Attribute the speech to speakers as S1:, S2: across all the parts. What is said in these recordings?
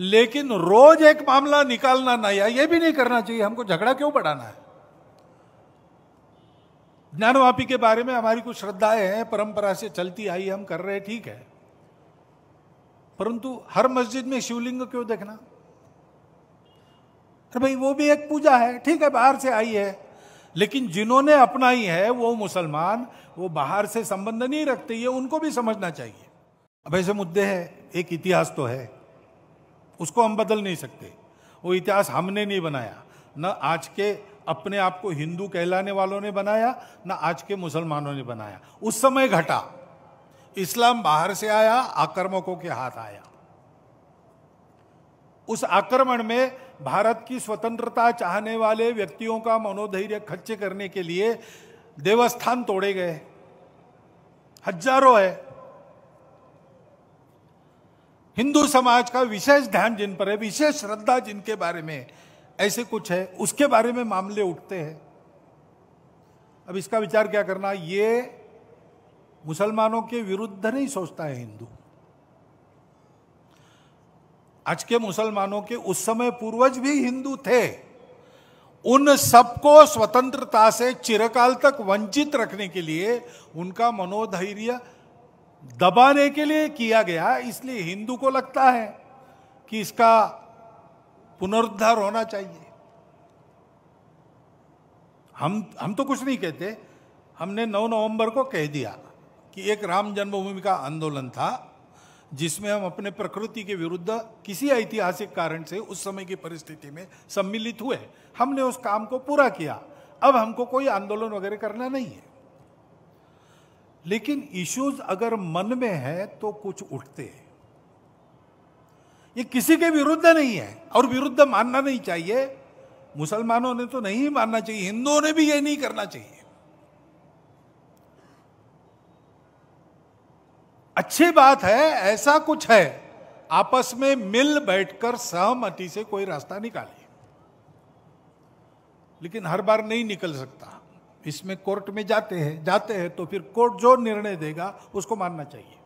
S1: लेकिन रोज एक मामला निकालना नहीं है ये भी नहीं करना चाहिए हमको झगड़ा क्यों बढ़ाना है ज्ञानवापी के बारे में हमारी कुछ श्रद्धाएं हैं परंपरा से चलती आई हम कर रहे ठीक है परंतु हर मस्जिद में शिवलिंग क्यों देखना अरे भाई वो भी एक पूजा है ठीक है बाहर से आई है लेकिन जिन्होंने अपनाई है वो मुसलमान वो बाहर से संबंध नहीं रखते ये उनको भी समझना चाहिए अब ऐसे मुद्दे हैं एक इतिहास तो है उसको हम बदल नहीं सकते वो इतिहास हमने नहीं बनाया न आज के अपने आप को हिंदू कहलाने वालों ने बनाया न आज के मुसलमानों ने बनाया उस समय घटा इस्लाम बाहर से आया आक्रमकों के हाथ आया उस आक्रमण में भारत की स्वतंत्रता चाहने वाले व्यक्तियों का मनोधैर्य खच्चे करने के लिए देवस्थान तोड़े गए हजारों है हिंदू समाज का विशेष ध्यान जिन पर है विशेष श्रद्धा जिनके बारे में ऐसे कुछ है उसके बारे में मामले उठते हैं अब इसका विचार क्या करना ये मुसलमानों के विरुद्ध नहीं सोचता है हिंदू आज के मुसलमानों के उस समय पूर्वज भी हिंदू थे उन सबको स्वतंत्रता से चिरकाल तक वंचित रखने के लिए उनका मनोधैर्य दबाने के लिए किया गया इसलिए हिंदू को लगता है कि इसका पुनरुद्धार होना चाहिए हम हम तो कुछ नहीं कहते हमने 9 नवंबर को कह दिया कि एक राम जन्मभूमि का आंदोलन था जिसमें हम अपने प्रकृति के विरुद्ध किसी ऐतिहासिक कारण से उस समय की परिस्थिति में सम्मिलित हुए हमने उस काम को पूरा किया अब हमको कोई आंदोलन वगैरह करना नहीं है लेकिन इश्यूज अगर मन में है तो कुछ उठते हैं ये किसी के विरुद्ध नहीं है और विरुद्ध मानना नहीं चाहिए मुसलमानों ने तो नहीं मानना चाहिए हिंदुओं ने भी ये नहीं करना चाहिए अच्छी बात है ऐसा कुछ है आपस में मिल बैठकर सहमति से कोई रास्ता निकाले लेकिन हर बार नहीं निकल सकता इसमें कोर्ट में जाते हैं जाते हैं तो फिर कोर्ट जो निर्णय देगा उसको मानना चाहिए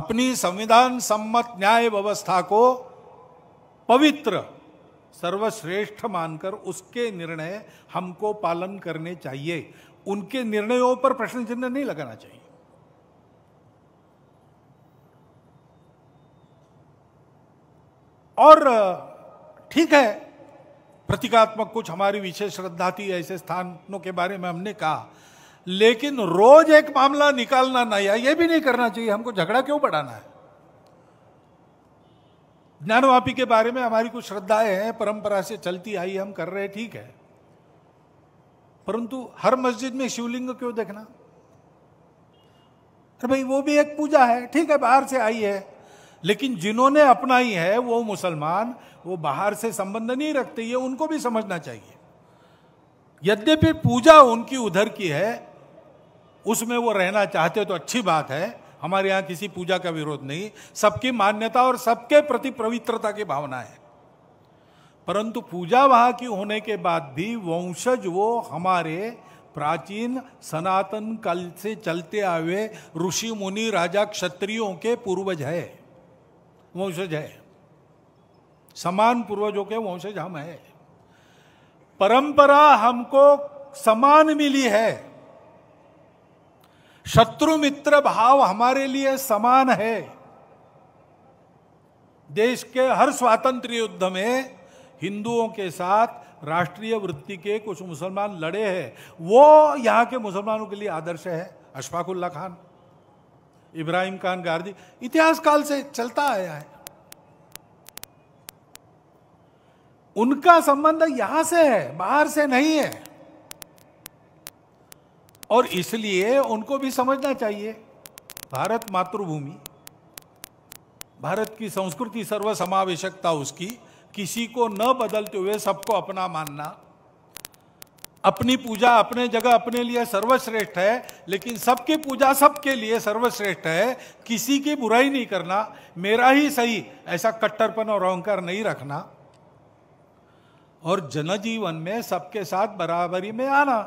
S1: अपनी संविधान सम्मत न्याय व्यवस्था को पवित्र सर्वश्रेष्ठ मानकर उसके निर्णय हमको पालन करने चाहिए उनके निर्णयों पर प्रश्न चिन्ह नहीं लगाना चाहिए और ठीक है प्रतीकात्मक कुछ हमारी विशेष श्रद्धा थी ऐसे स्थानों के बारे में हमने कहा लेकिन रोज एक मामला निकालना नहीं है यह भी नहीं करना चाहिए हमको झगड़ा क्यों बढ़ाना है ज्ञानवापी के बारे में हमारी कुछ श्रद्धाएं हैं परंपरा से चलती आई हम कर रहे ठीक है परंतु हर मस्जिद में शिवलिंग क्यों देखना अरे भाई वो भी एक पूजा है ठीक है बाहर से आई है लेकिन जिन्होंने अपना ही है वो मुसलमान वो बाहर से संबंध नहीं रखते ये उनको भी समझना चाहिए यद्यपि पूजा उनकी उधर की है उसमें वो रहना चाहते तो अच्छी बात है हमारे यहाँ किसी पूजा का विरोध नहीं सबकी मान्यता और सबके प्रति पवित्रता की भावना है परंतु पूजा वहाँ की होने के बाद भी वंशज वो हमारे प्राचीन सनातन कल से चलते आवे ऋषि मुनि राजा क्षत्रियों के पूर्वज है वंशज है समान पूर्वजों के वंशज हम है परंपरा हमको समान मिली है शत्रु मित्र भाव हमारे लिए समान है देश के हर स्वातंत्र युद्ध में हिंदुओं के साथ राष्ट्रीय वृत्ति के कुछ मुसलमान लड़े हैं वो यहां के मुसलमानों के लिए आदर्श है अशफाकुल्ला खान इब्राहिम खान गारदी इतिहास काल से चलता आया है उनका संबंध यहां से है बाहर से नहीं है और इसलिए उनको भी समझना चाहिए भारत मातृभूमि भारत की संस्कृति सर्वसमावेशकता उसकी किसी को न बदलते हुए सबको अपना मानना अपनी पूजा अपने जगह अपने लिए सर्वश्रेष्ठ है लेकिन सबकी पूजा सबके लिए सर्वश्रेष्ठ है किसी की बुराई नहीं करना मेरा ही सही ऐसा कट्टरपन और अहंकार नहीं रखना और जनजीवन में सबके साथ बराबरी में आना